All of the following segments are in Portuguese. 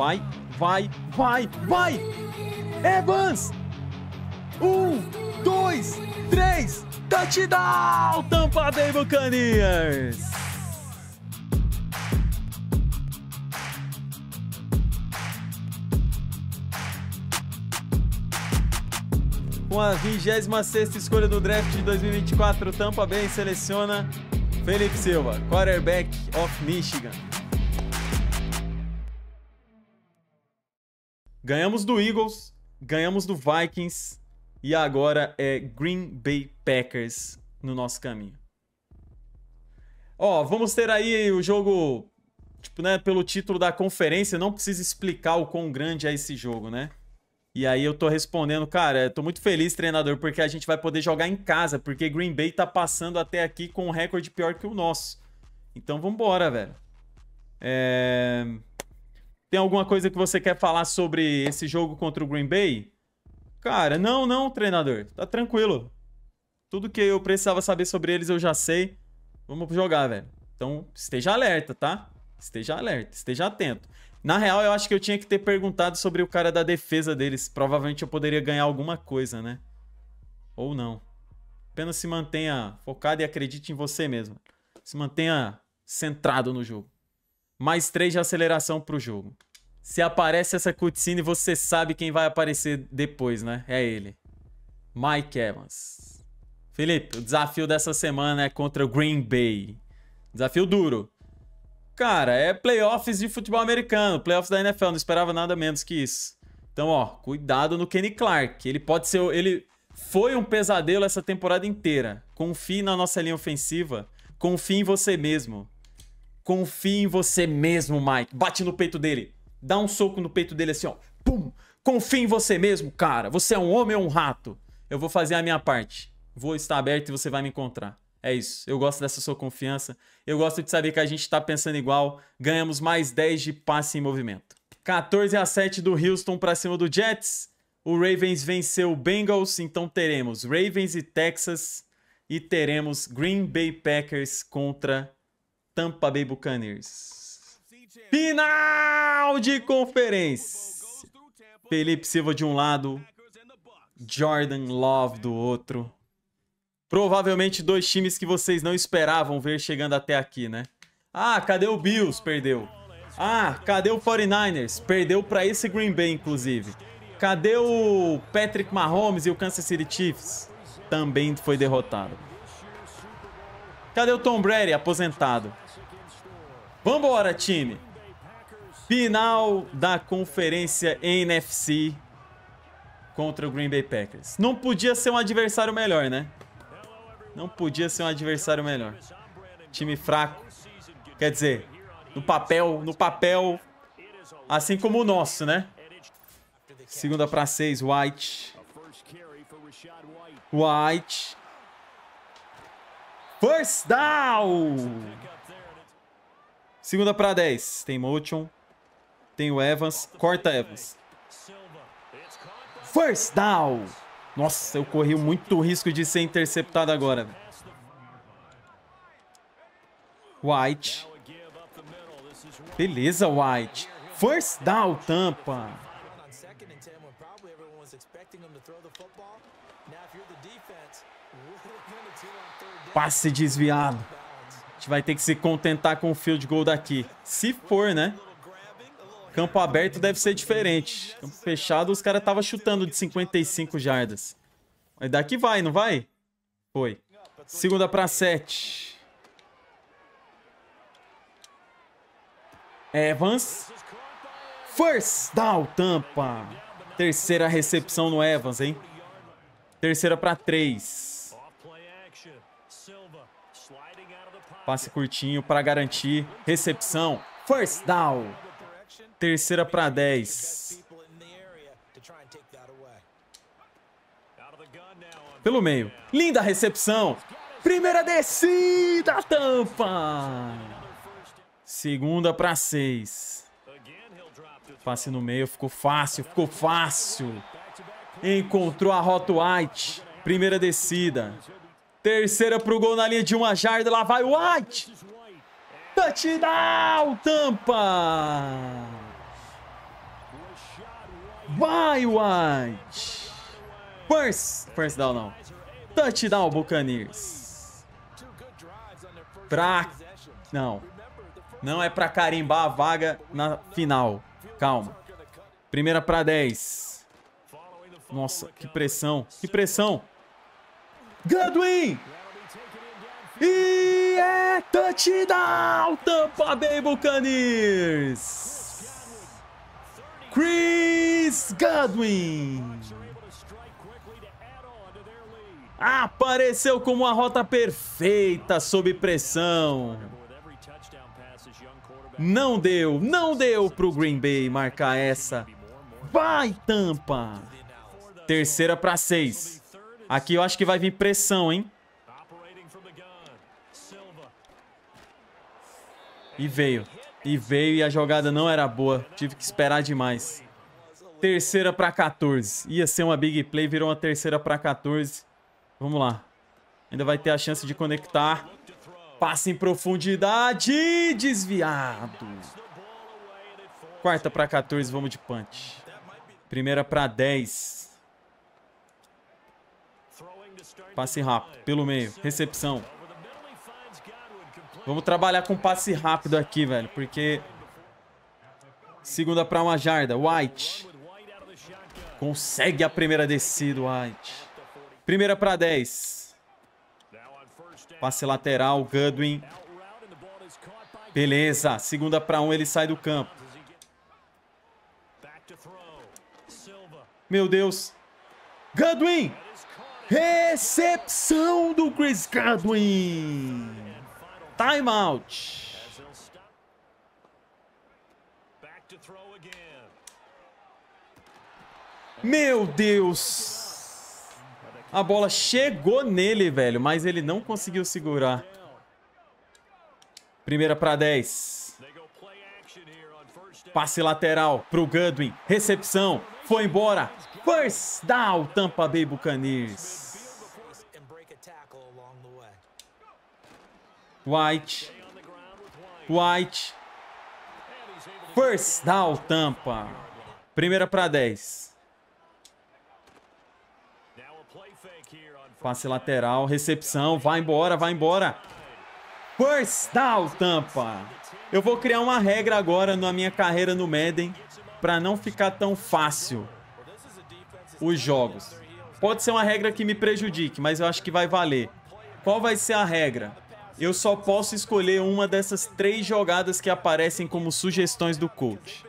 Vai, vai, vai, vai! Evans! Um, dois, três, touchdown! Tampa Bay Buccaneers! Com a 26 sexta escolha do draft de 2024, Tampa Bay seleciona Felipe Silva, quarterback of Michigan. Ganhamos do Eagles, ganhamos do Vikings e agora é Green Bay Packers no nosso caminho. Ó, vamos ter aí o jogo, tipo, né, pelo título da conferência, não precisa explicar o quão grande é esse jogo, né? E aí eu tô respondendo, cara, tô muito feliz, treinador, porque a gente vai poder jogar em casa, porque Green Bay tá passando até aqui com um recorde pior que o nosso. Então vambora, velho. É... Tem alguma coisa que você quer falar sobre esse jogo contra o Green Bay? Cara, não, não, treinador. Tá tranquilo. Tudo que eu precisava saber sobre eles eu já sei. Vamos jogar, velho. Então, esteja alerta, tá? Esteja alerta, esteja atento. Na real, eu acho que eu tinha que ter perguntado sobre o cara da defesa deles. Provavelmente eu poderia ganhar alguma coisa, né? Ou não. Apenas se mantenha focado e acredite em você mesmo. Se mantenha centrado no jogo mais 3 de aceleração pro jogo. Se aparece essa cutscene, você sabe quem vai aparecer depois, né? É ele. Mike Evans. Felipe, o desafio dessa semana é contra o Green Bay. Desafio duro. Cara, é playoffs de futebol americano, playoffs da NFL, não esperava nada menos que isso. Então, ó, cuidado no Kenny Clark. Ele pode ser. Ele foi um pesadelo essa temporada inteira. Confie na nossa linha ofensiva. Confie em você mesmo. Confie em você mesmo, Mike. Bate no peito dele. Dá um soco no peito dele assim, ó. Pum! Confie em você mesmo, cara. Você é um homem ou um rato? Eu vou fazer a minha parte. Vou estar aberto e você vai me encontrar. É isso. Eu gosto dessa sua confiança. Eu gosto de saber que a gente está pensando igual. Ganhamos mais 10 de passe em movimento. 14 a 7 do Houston para cima do Jets. O Ravens venceu o Bengals, então teremos Ravens e Texas e teremos Green Bay Packers contra Tampa Bay Buccaneers. Final de conferência. Felipe Silva de um lado, Jordan Love do outro. Provavelmente dois times que vocês não esperavam ver chegando até aqui, né? Ah, cadê o Bills? Perdeu. Ah, cadê o 49ers? Perdeu para esse Green Bay, inclusive. Cadê o Patrick Mahomes e o Kansas City Chiefs? Também foi derrotado. Cadê o Tom Brady? Aposentado. Vambora, time! Final da conferência NFC contra o Green Bay Packers. Não podia ser um adversário melhor, né? Não podia ser um adversário melhor. Time fraco. Quer dizer, no papel, no papel, assim como o nosso, né? Segunda para seis, White. White. First down! Segunda para 10. Tem Motion. Tem o Evans. Corta Evans. First down. Nossa, eu corri muito risco de ser interceptado agora. White. Beleza, White. First down, Tampa. Passe desviado gente vai ter que se contentar com o field goal daqui. Se for, né? Campo aberto deve ser diferente. Campo fechado, os caras estavam chutando de 55 jardas. Mas daqui vai, não vai? Foi. Segunda para sete. Evans. First down, Tampa. Terceira recepção no Evans, hein? Terceira para três. Passe curtinho para garantir. Recepção. First down. Terceira para 10. Pelo meio. Linda recepção. Primeira descida, tampa. Segunda para 6. Passe no meio, ficou fácil, ficou fácil. Encontrou a Hot White. Primeira descida. Terceira pro gol na linha de uma jarda. Lá vai o White. Touchdown, Tampa. Vai, White. First, first down, não. Touchdown, Buccaneers. Pra... Não. Não é pra carimbar a vaga na final. Calma. Primeira pra 10. Nossa, que pressão. Que pressão. Goodwin! E é touchdown, Tampa Bay Buccaneers! Chris Godwin! Apareceu como uma rota perfeita sob pressão. Não deu, não deu pro Green Bay marcar essa. Vai, Tampa! Terceira para seis. Aqui eu acho que vai vir pressão, hein? E veio. E veio e a jogada não era boa. Tive que esperar demais. Terceira para 14. Ia ser uma big play, virou uma terceira para 14. Vamos lá. Ainda vai ter a chance de conectar. Passa em profundidade. Desviado. Quarta para 14, vamos de punch. Primeira para 10. Passe rápido, pelo meio. Recepção. Vamos trabalhar com passe rápido aqui, velho. Porque... Segunda para uma jarda. White. Consegue a primeira descida, White. Primeira para 10. Passe lateral, Godwin. Beleza. Segunda para um, ele sai do campo. Meu Deus. Godwin! Recepção do Chris Godwin. Timeout. Meu Deus. A bola chegou nele, velho, mas ele não conseguiu segurar. Primeira para 10. Passe lateral pro Godwin. Recepção. Foi embora. First down, Tampa Bay Buccaneers. White. White. First down, Tampa. Primeira para 10. Passe lateral, recepção, vai embora, vai embora. First down, Tampa. Eu vou criar uma regra agora na minha carreira no Madden para não ficar tão fácil os jogos. Pode ser uma regra que me prejudique, mas eu acho que vai valer. Qual vai ser a regra? Eu só posso escolher uma dessas três jogadas que aparecem como sugestões do coach.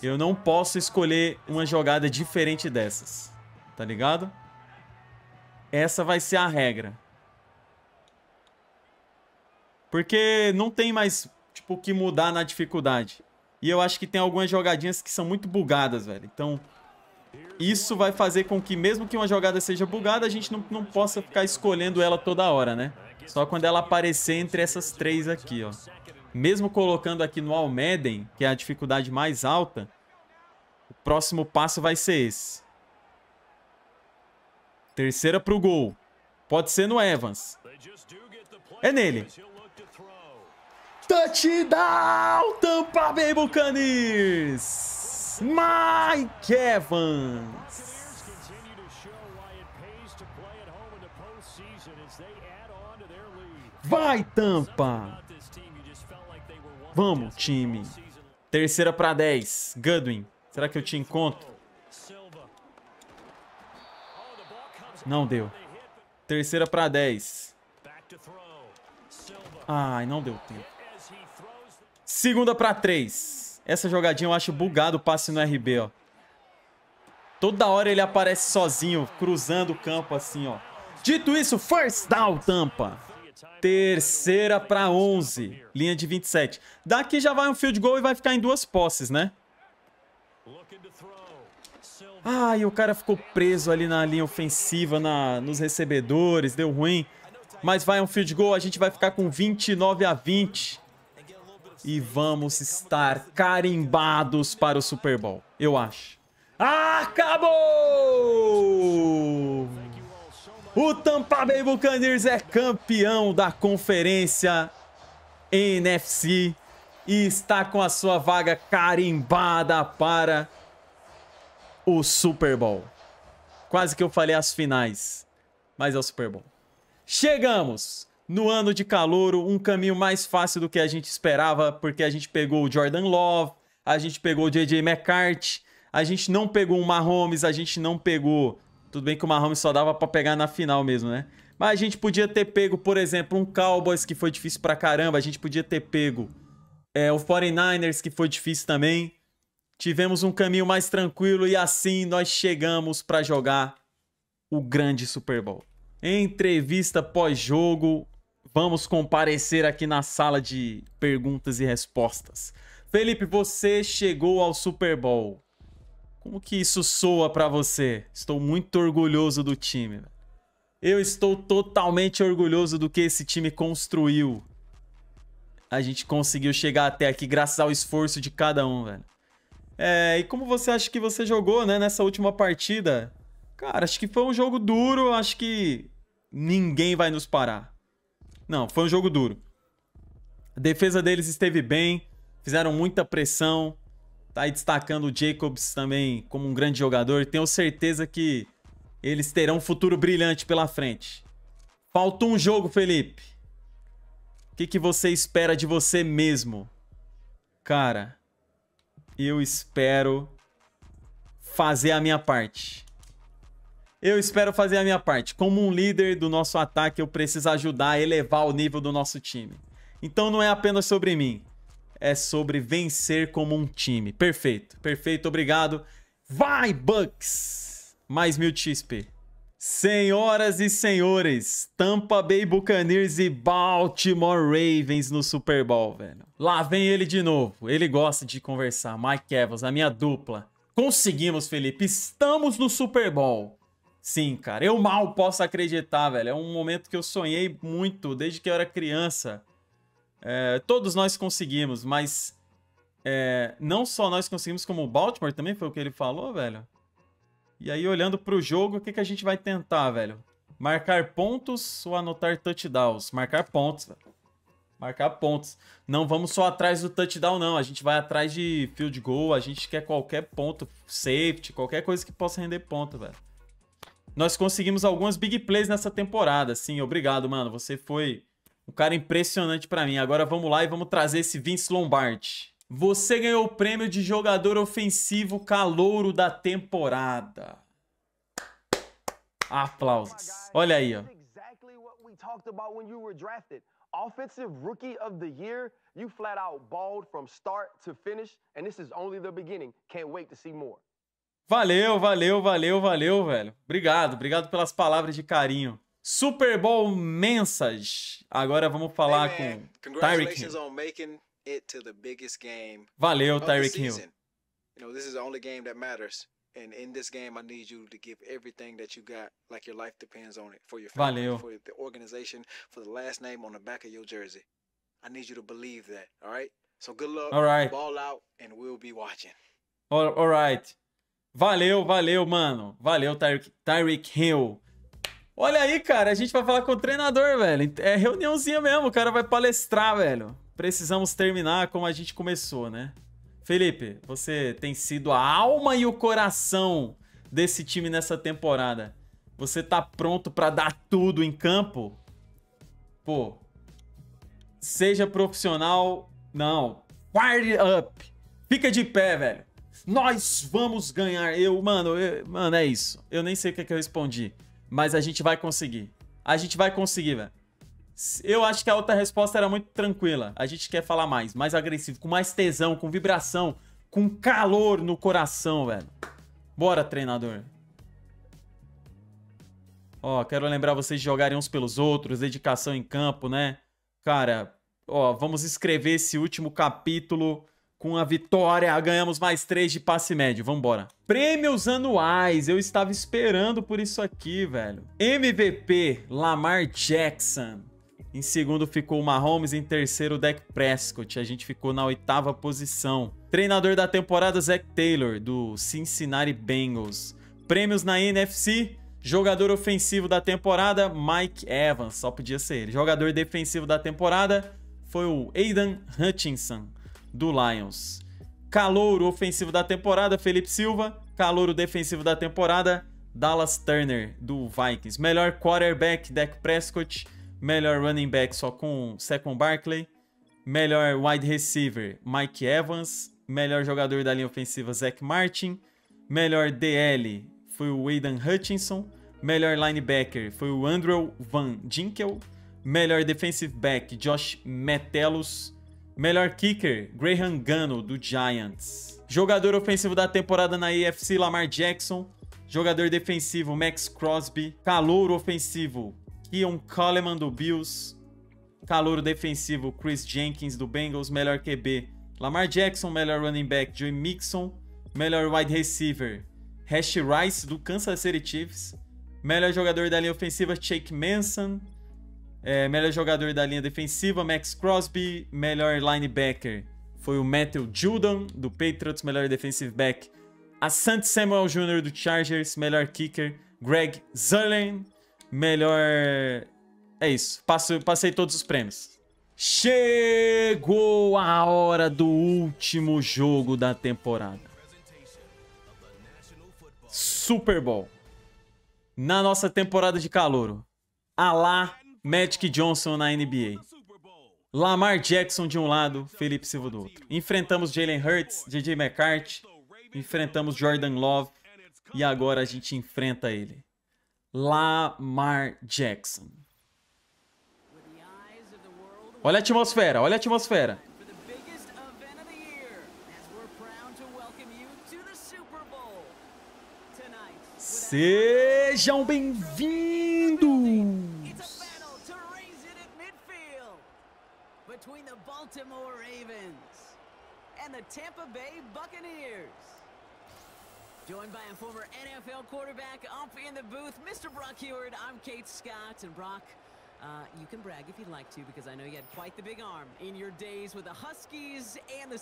Eu não posso escolher uma jogada diferente dessas. Tá ligado? Essa vai ser a regra. Porque não tem mais, tipo, o que mudar na dificuldade. E eu acho que tem algumas jogadinhas que são muito bugadas, velho. Então, isso vai fazer com que, mesmo que uma jogada seja bugada, a gente não, não possa ficar escolhendo ela toda hora, né? Só quando ela aparecer entre essas três aqui, ó. Mesmo colocando aqui no Almeden, que é a dificuldade mais alta, o próximo passo vai ser esse. Terceira pro gol. Pode ser no Evans. É nele. Touchdown, Tampa Bay Buccaneers! Evans. Mike Evans. Vai, Tampa! Vamos, time. Terceira para 10. Goodwin, será que eu te encontro? Oh, não deu. Terceira para 10. Ai, não deu tempo. Segunda para 3. Essa jogadinha eu acho bugado o passe no RB, ó. Toda hora ele aparece sozinho, cruzando o campo assim, ó. Dito isso, first down, Tampa. Terceira para 11, linha de 27. Daqui já vai um field goal e vai ficar em duas posses, né? Ah, e o cara ficou preso ali na linha ofensiva, na, nos recebedores, deu ruim. Mas vai um field goal, a gente vai ficar com 29 a 20 e vamos estar carimbados para o Super Bowl, eu acho. Acabou! O Tampa Bay Buccaneers é campeão da conferência NFC e está com a sua vaga carimbada para o Super Bowl. Quase que eu falei as finais, mas é o Super Bowl. Chegamos! no ano de calouro, um caminho mais fácil do que a gente esperava, porque a gente pegou o Jordan Love, a gente pegou o JJ McCarthy, a gente não pegou o Mahomes, a gente não pegou. Tudo bem que o Mahomes só dava para pegar na final mesmo, né? Mas a gente podia ter pego, por exemplo, um Cowboys que foi difícil pra caramba, a gente podia ter pego é, o 49ers que foi difícil também. Tivemos um caminho mais tranquilo e assim nós chegamos para jogar o grande Super Bowl. Entrevista pós-jogo, vamos comparecer aqui na sala de perguntas e respostas. Felipe, você chegou ao Super Bowl. Como que isso soa para você? Estou muito orgulhoso do time. Eu estou totalmente orgulhoso do que esse time construiu. A gente conseguiu chegar até aqui graças ao esforço de cada um, velho. É, e como você acha que você jogou, né, nessa última partida? Cara, acho que foi um jogo duro, acho que ninguém vai nos parar. Não, foi um jogo duro. A defesa deles esteve bem, fizeram muita pressão. Tá aí destacando o Jacobs também como um grande jogador. Tenho certeza que eles terão um futuro brilhante pela frente. Faltou um jogo, Felipe. O que, que você espera de você mesmo? Cara, eu espero fazer a minha parte. Eu espero fazer a minha parte. Como um líder do nosso ataque, eu preciso ajudar a elevar o nível do nosso time. Então não é apenas sobre mim, é sobre vencer como um time. Perfeito, perfeito, obrigado. Vai, Bucks! Mais mil XP. Senhoras e senhores, Tampa Bay Buccaneers e Baltimore Ravens no Super Bowl, velho. Lá vem ele de novo. Ele gosta de conversar. Mike Evans, a minha dupla. Conseguimos, Felipe. Estamos no Super Bowl. Sim, cara. Eu mal posso acreditar, velho. É um momento que eu sonhei muito desde que eu era criança. É, todos nós conseguimos, mas é, não só nós conseguimos, como o Baltimore também foi o que ele falou, velho. E aí, olhando pro jogo, o que, que a gente vai tentar, velho? Marcar pontos ou anotar touchdowns? Marcar pontos, velho. Marcar pontos. Não vamos só atrás do touchdown, não. A gente vai atrás de field goal, a gente quer qualquer ponto, safety, qualquer coisa que possa render ponto, velho nós conseguimos algumas big plays nessa temporada. Sim, obrigado, mano. Você foi um cara impressionante para mim. Agora vamos lá e vamos trazer esse Vince Lombardi. Você ganhou o prêmio de jogador ofensivo calouro da temporada. Aplausos. Olha aí, ó. Offensive Rookie of the Year, you flat out balled from start to finish, and this is only the beginning. Can't wait to see more. Valeu, valeu, valeu, valeu, velho. Obrigado, obrigado pelas palavras de carinho. Super Bowl Mensage. Agora vamos falar hey, com Tyreek Hill. Valeu, Tyreek Hill. You know, this is the only game that matters. And in this game, I need you to give everything that you got, like your life depends on it, for your family, Valeu. for the organization, for the last name on the back of your jersey. I need you to believe that, all right? So good luck, all right. ball out, and we'll be watching. all, all right. Valeu, valeu, mano. Valeu, Tyreek, Tyreek Hill. Olha aí, cara, a gente vai falar com o treinador, velho. É reuniãozinha mesmo, o cara vai palestrar, velho. Precisamos terminar como a gente começou, né? Felipe, você tem sido a alma e o coração desse time nessa temporada. Você tá pronto para dar tudo em campo? Pô, seja profissional, não. Fire up. Fica de pé, velho. Nós vamos ganhar. Eu, mano, eu, mano, é isso. Eu nem sei o que, é que eu respondi. Mas a gente vai conseguir. A gente vai conseguir, velho. Eu acho que a outra resposta era muito tranquila. A gente quer falar mais, mais agressivo, com mais tesão, com vibração, com calor no coração, velho. Bora, treinador. Ó, quero lembrar vocês de jogarem uns pelos outros, dedicação em campo, né? Cara, ó, vamos escrever esse último capítulo com a vitória, ganhamos mais 3 de passe médio. Vambora. Prêmios anuais. Eu estava esperando por isso aqui, velho. MVP, Lamar Jackson. Em segundo ficou o Mahomes, em terceiro o Dak Prescott. A gente ficou na oitava posição. Treinador da temporada, Zach Taylor, do Cincinnati Bengals. Prêmios na NFC, Jogador ofensivo da temporada, Mike Evans. Só podia ser ele. Jogador defensivo da temporada foi o Aidan Hutchinson do Lions. Calouro ofensivo da temporada, Felipe Silva. Calouro defensivo da temporada, Dallas Turner, do Vikings. Melhor quarterback, Dak Prescott. Melhor running back, só com Second Barkley. Melhor wide receiver, Mike Evans. Melhor jogador da linha ofensiva, Zach Martin. Melhor DL foi o Aidan Hutchinson. Melhor linebacker foi o Andrew Van Ginkel. Melhor defensive back, Josh Metellus. Melhor kicker, Graham Gano, do Giants. Jogador ofensivo da temporada na AFC, Lamar Jackson. Jogador defensivo, Max Crosby. Calouro ofensivo, Keon Coleman, do Bills. Calouro defensivo, Chris Jenkins, do Bengals. Melhor QB, Lamar Jackson. Melhor running back, Joey Mixon. Melhor wide receiver, Hash Rice, do Kansas City Chiefs. Melhor jogador da linha ofensiva, Jake Manson. É, melhor jogador da linha defensiva, Max Crosby. Melhor linebacker foi o Matthew Judon, do Patriots. Melhor defensive back, Asante Samuel Jr., do Chargers. Melhor kicker, Greg Zerlin. Melhor... É isso, Passo, passei todos os prêmios. Chegou a hora do último jogo da temporada. Super Bowl. Na nossa temporada de calouro. Alá Magic Johnson na NBA. Lamar Jackson de um lado, Felipe Silva do outro. Enfrentamos Jalen Hurts, DJ McCarthy, enfrentamos Jordan Love e agora a gente enfrenta ele. Lamar Jackson. Olha a atmosfera, olha a atmosfera. Sejam bem-vindos! between the Baltimore Ravens and the Tampa Bay Buccaneers. Joined by a former NFL quarterback up in the booth, Mr. Brock Heward. I'm Kate Scott. And Brock, uh, you can brag if you'd like to because I know you had quite the big arm in your days with the Huskies and the...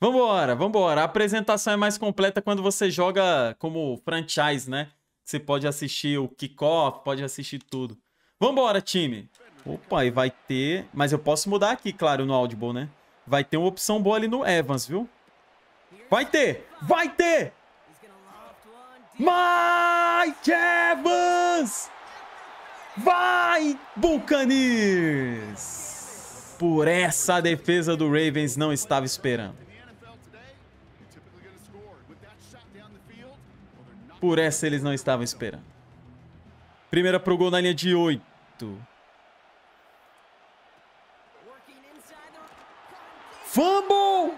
Vambora, vambora. A apresentação é mais completa quando você joga como franchise, né? Você pode assistir o kickoff, pode assistir tudo. Vambora, time! Opa, e vai ter... Mas eu posso mudar aqui, claro, no Audible, né? Vai ter uma opção boa ali no Evans, viu? Vai ter! Vai ter! Mike Evans! Vai, Buccaneers! Por essa a defesa do Ravens não estava esperando. Por essa eles não estavam esperando. Primeira pro gol na linha de 8. Fumble!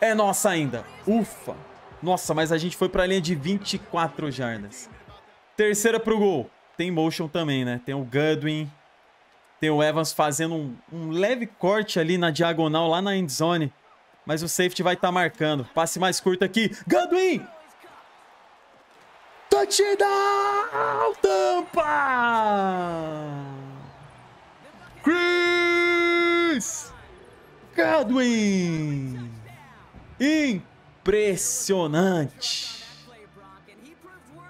É nossa ainda. Ufa. Nossa, mas a gente foi para a linha de 24 jardas. Terceira pro gol. Tem motion também, né? Tem o Godwin. Tem o Evans fazendo um, um leve corte ali na diagonal, lá na endzone. Mas o safety vai estar tá marcando. Passe mais curto aqui. Goodwin! Touchdown, Tampa! Chris Chris Godwin. Impressionante.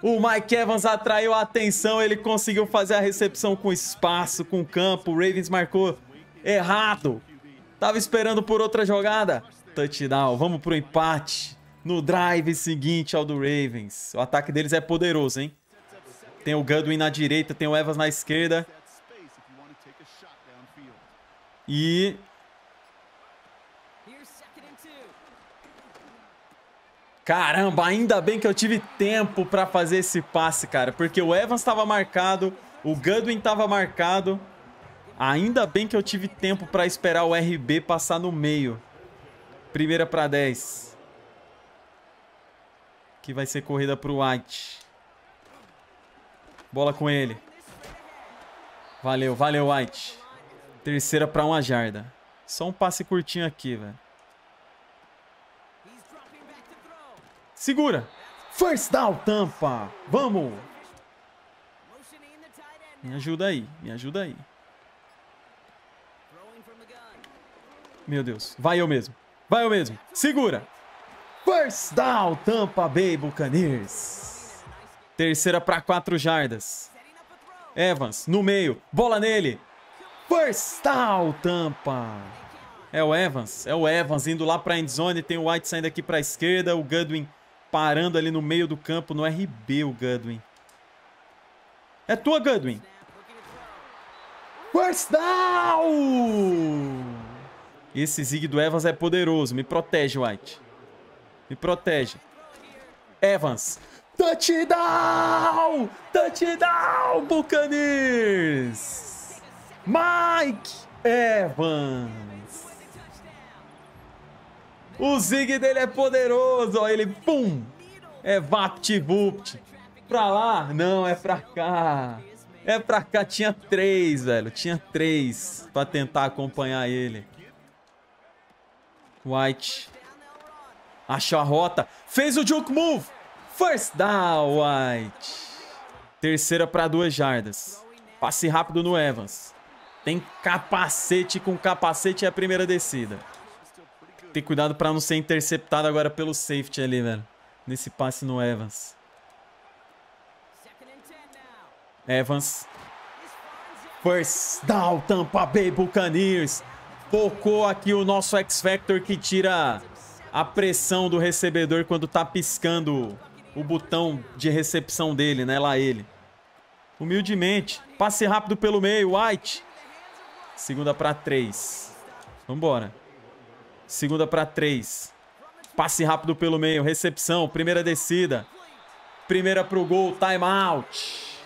O Mike Evans atraiu a atenção, ele conseguiu fazer a recepção com espaço, com campo. O Ravens marcou errado. Tava esperando por outra jogada. Touchdown. Vamos pro empate. No drive seguinte ao do Ravens. O ataque deles é poderoso, hein? Tem o Godwin na direita, tem o Evans na esquerda. E. Caramba, ainda bem que eu tive tempo para fazer esse passe, cara. Porque o Evans estava marcado, o Godwin estava marcado. Ainda bem que eu tive tempo para esperar o RB passar no meio. Primeira para 10. Que vai ser corrida para o White. Bola com ele. Valeu, valeu, White. Terceira para uma jarda. Só um passe curtinho aqui, velho. Segura. First down, Tampa. Vamos. Me ajuda aí. Me ajuda aí. Meu Deus. Vai eu mesmo. Vai eu mesmo. Segura. First down, Tampa Bay Buccaneers. Terceira para quatro jardas. Evans, no meio. Bola nele. First down, Tampa. É o Evans, é o Evans indo lá para endzone, tem o White saindo aqui para a esquerda, o Godwin parando ali no meio do campo no RB, o Godwin. É tua, Godwin. First down! Esse zig do Evans é poderoso, me protege, White. Me protege. Evans. Touchdown! Touchdown, Buccaneers! Mike Evans. O zig dele é poderoso, ó, ele pum. É vapt-vupt. Pra lá? Não, é pra cá. É pra cá, tinha três, velho. Tinha três pra tentar acompanhar ele. White. Achou a rota. Fez o juke move. First down, White. Terceira para duas jardas. Passe rápido no Evans. Tem capacete com capacete é a primeira descida. Ter cuidado para não ser interceptado agora pelo safety ali, velho. Nesse passe no Evans. Evans. First down, Tampa Bay Buccaneers. Focou aqui o nosso X-Factor que tira a pressão do recebedor quando tá piscando o botão de recepção dele, né? Lá ele. Humildemente. Passe rápido pelo meio. White. Segunda para três. Vambora. Segunda para três. Passe rápido pelo meio. Recepção. Primeira descida. Primeira pro gol. Time out.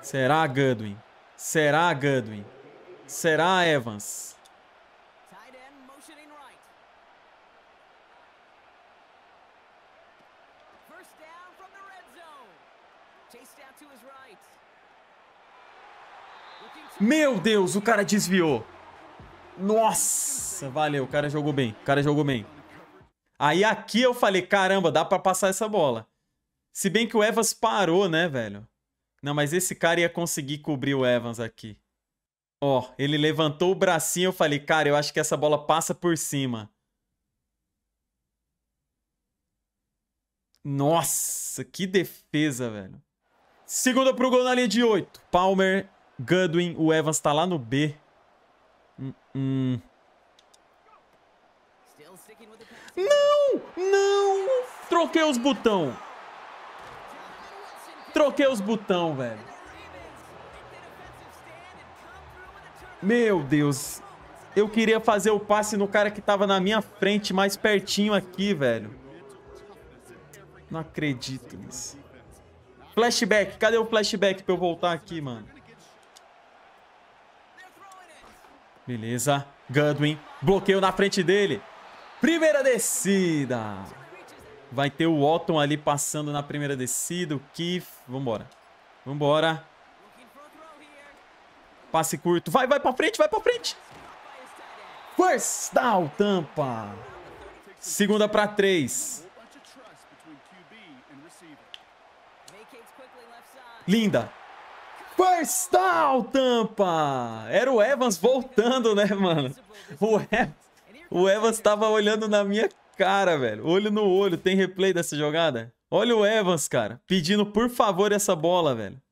Será Godwin? Será Godwin? Será Evans? down from the red zone. Chase down to his right. Meu Deus, o cara desviou. Nossa, valeu, o cara jogou bem, o cara jogou bem. Aí aqui eu falei, caramba, dá pra passar essa bola. Se bem que o Evans parou, né, velho? Não, mas esse cara ia conseguir cobrir o Evans aqui. Ó, ele levantou o bracinho, eu falei, cara, eu acho que essa bola passa por cima. Nossa, que defesa, velho. Segunda pro gol na linha de 8. Palmer Godwin, o Evans tá lá no B. Hum, hum. Não! Não! Troquei os botão. Troquei os botão, velho. Meu Deus. Eu queria fazer o passe no cara que tava na minha frente, mais pertinho aqui, velho. Não acredito nisso. Flashback. Cadê o flashback pra eu voltar aqui, mano? Beleza. Godwin. Bloqueio na frente dele. Primeira descida. Vai ter o Otton ali passando na primeira descida. O Keith. Vambora. Vambora. Passe curto. Vai, vai pra frente, vai pra frente. First down, Tampa. Segunda pra três. Linda. First down, Tampa! Era o Evans voltando, né, mano? O, o Evans tava olhando na minha cara, velho. Olho no olho. Tem replay dessa jogada? Olha o Evans, cara. Pedindo, por favor, essa bola, velho.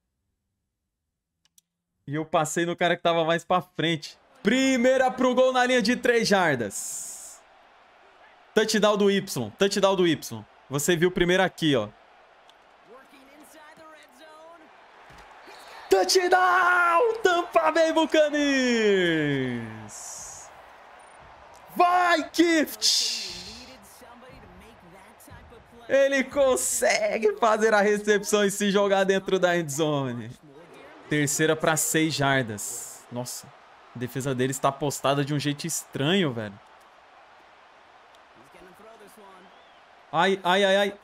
E eu passei no cara que tava mais pra frente. Primeira pro gol na linha de 3 jardas. Touchdown do Y. Touchdown do Y. Você viu primeiro aqui, ó. touchdown, Tampa Bay Buccaneers! Vai, Kift! Ele consegue fazer a recepção e se jogar dentro da endzone. Terceira para seis jardas. Nossa, a defesa dele está postada de um jeito estranho, velho. Ai, ai, ai, ai.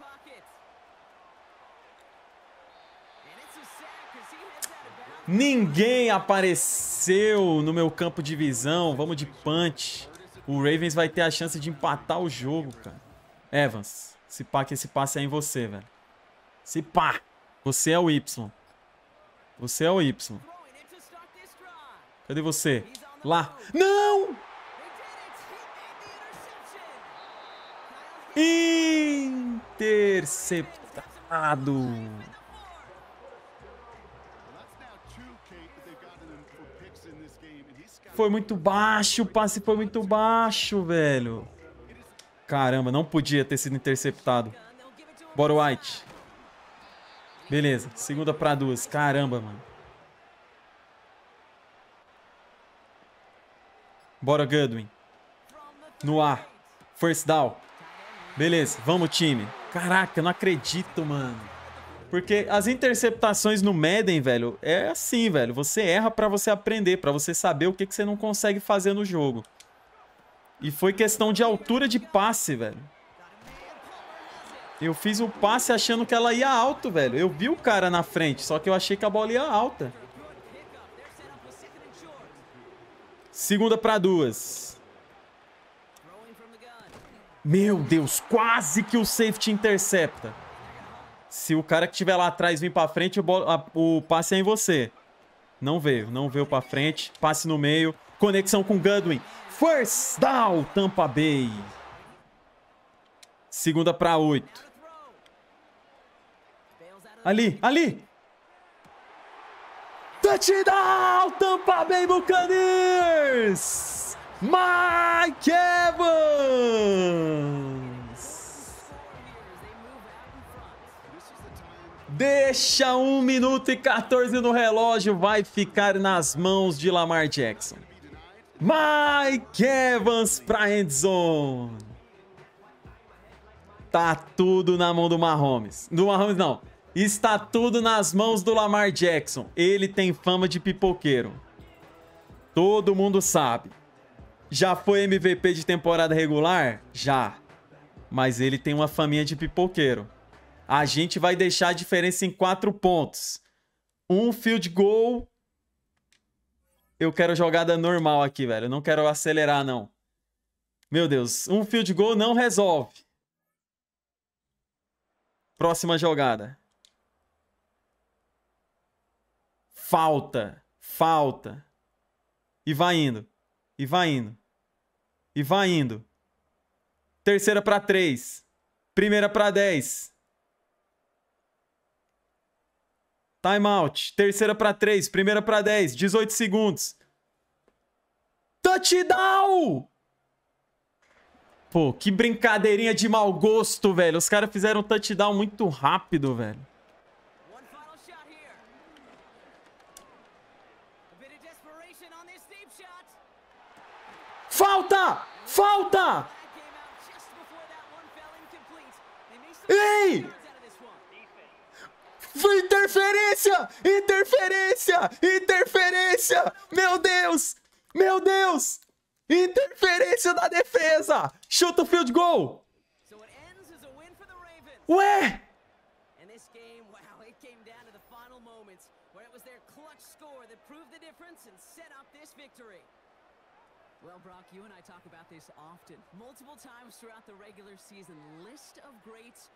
Ninguém apareceu no meu campo de visão. Vamos de punch. O Ravens vai ter a chance de empatar o jogo, cara. Evans, se pá que esse passe é em você, velho. Se pá. Você é o Y. Você é o Y. Cadê você? Lá. Não! Interceptado. Foi muito baixo, o passe foi muito baixo, velho. Caramba, não podia ter sido interceptado. Bora, White. Beleza, segunda para duas. Caramba, mano. Bora, Goodwin. No ar. First down. Beleza, vamos, time. Caraca, não acredito, mano. Porque as interceptações no Madden, velho, é assim, velho. Você erra para você aprender, para você saber o que, que você não consegue fazer no jogo. E foi questão de altura de passe, velho. Eu fiz o passe achando que ela ia alto, velho. Eu vi o cara na frente, só que eu achei que a bola ia alta. Segunda para duas. Meu Deus, quase que o safety intercepta. Se o cara que estiver lá atrás vir pra frente, o, a, o, passe é em você. Não veio, não veio pra frente. Passe no meio. Conexão com Godwin. First down, Tampa Bay. Segunda pra oito. Ali, ali. Touchdown, Tampa Bay Buccaneers. Mike Evans. Deixa 1 minuto e 14 no relógio, vai ficar nas mãos de Lamar Jackson. Mike Evans para endzone. Tá tudo na mão do Mahomes. Do Mahomes não. Está tudo nas mãos do Lamar Jackson. Ele tem fama de pipoqueiro. Todo mundo sabe. Já foi MVP de temporada regular? Já. Mas ele tem uma faminha de pipoqueiro a gente vai deixar a diferença em quatro pontos. Um field goal. Eu quero jogada normal aqui, velho. Eu não quero acelerar, não. Meu Deus, um field goal não resolve. Próxima jogada. Falta, falta. E vai indo, e vai indo, e vai indo. Terceira para três. Primeira para dez. Timeout. Terceira para 3, primeira para 10, 18 segundos. Touchdown! Pô, que brincadeirinha de mau gosto, velho. Os caras fizeram um touchdown muito rápido, velho. Falta! Falta! Ei! Interferência! Interferência! Interferência! Meu Deus! Meu Deus! Interferência da defesa! Chuta o field goal! Ué! Well, Brock, you and I talk about this often. Multiple times throughout the regular season. List of greats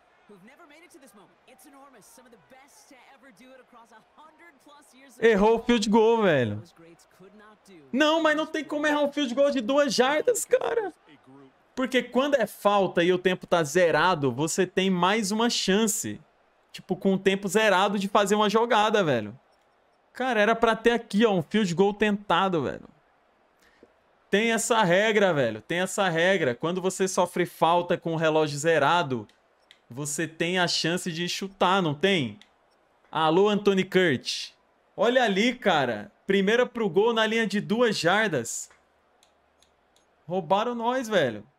Errou o field goal, velho. Não, mas não tem como errar um field goal de duas jardas, cara. Porque quando é falta e o tempo tá zerado, você tem mais uma chance. Tipo, com o tempo zerado de fazer uma jogada, velho. Cara, era pra ter aqui, ó, um field goal tentado, velho. Tem essa regra, velho. Tem essa regra. Quando você sofre falta com o relógio zerado, você tem a chance de chutar, não tem? Alô, Anthony Kurt. Olha ali, cara. Primeira pro gol na linha de duas jardas. Roubaram nós, velho.